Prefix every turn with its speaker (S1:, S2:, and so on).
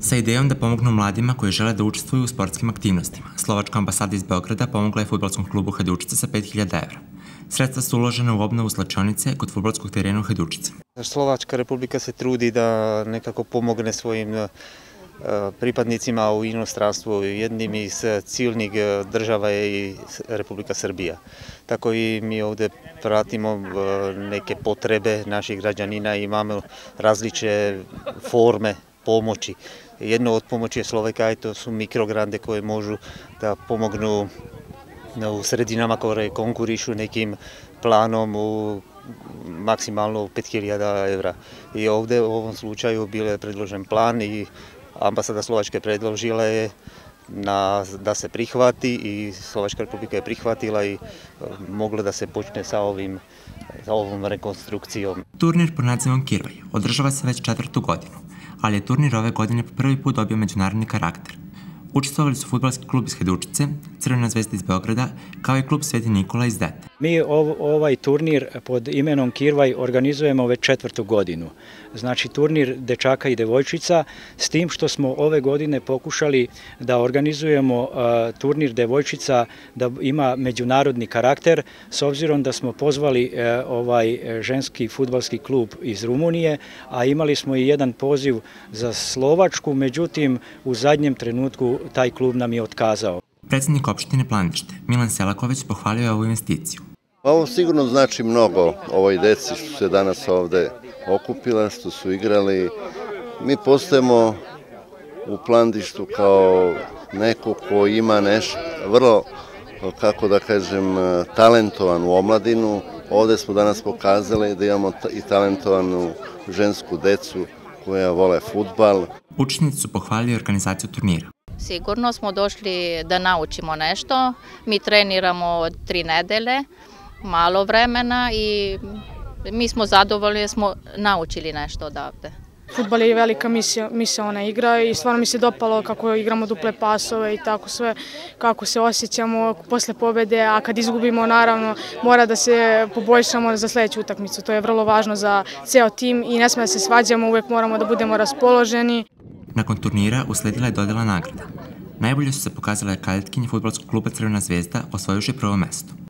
S1: sa idejom da pomognu mladima koji žele da učestvuju u sportskim aktivnostima. Slovačka ambasada iz Beograda pomogla je futbolskom klubu Hajdučica sa 5000 evra. Sredstva su uložena u obnovu slačonice kod futbolskog terena u Hajdučici.
S2: Slovačka republika se trudi da nekako pomogne svojim eh, pripadnicima u inostranstvu. Jednim iz ciljnih eh, država je i Republika Srbija. Tako i mi ovde pratimo eh, neke potrebe naših građanina i imamo različite forme pomoči. Jedno od pomoči je Sloveka aj to sú mikrogrande ktoré môžu da pomognu no, u sredinama koje konkurišu nekim planom u maksimalno 5000 eur. I ovde v ovom slučaju bio je predložen plán i ambasada Slovačke predložila je na, da se prihvati i Slovačka republika je prihvatila i moglo da se počne sa ovim sa ovom rekonstrukcijom.
S1: Turnir po nadzivom Kirvaj održava se već četvrtu godinu. ali je turnir ove godine po prvi put dobio međunarodni karakter. Učestvovali su futbalski klub iz Hajdučice, Crvena zvezda iz Beograda, kao i klub Sveti Nikola iz Dete.
S3: Mi ovaj turnir pod imenom Kirvaj organizujemo već četvrtu godinu. Znači turnir dečaka i devojčica, s tim što smo ove godine pokušali da organizujemo turnir devojčica da ima međunarodni karakter, s obzirom da smo pozvali e, ovaj ženski futbalski klub iz Rumunije, a imali smo i jedan poziv za Slovačku, međutim u zadnjem trenutku taj klub nam je otkazao.
S1: Predsednik opštine Planište, Milan Selaković, pohvalio je ovu investiciju.
S4: Pa ovo sigurno znači mnogo ovoj deci što se danas ovde okupila, što su igrali. Mi postajemo u Plandištu kao neko ko ima nešto vrlo, kako da kažem, talentovan u omladinu. Ovde smo danas pokazali da imamo i talentovanu žensku decu koja vole futbal.
S1: Učenici su pohvalili organizaciju turnira.
S3: Sigurno smo došli da naučimo nešto. Mi treniramo tri nedele, malo vremena i
S4: mi smo zadovoljni jer smo naučili nešto odavde. Futbal je velika misija, ona igra i stvarno mi se dopalo kako igramo duple pasove i tako sve, kako se osjećamo posle pobede, a kad izgubimo naravno mora da se poboljšamo za sledeću utakmicu. To je vrlo važno za ceo tim i ne sme da se svađamo, uvek moramo da budemo raspoloženi.
S1: Nakon turnira usledila je dodela nagrada. Najbolje su se pokazale kadetkinje futbolskog
S3: kluba Crvena zvezda osvojuši prvo mesto.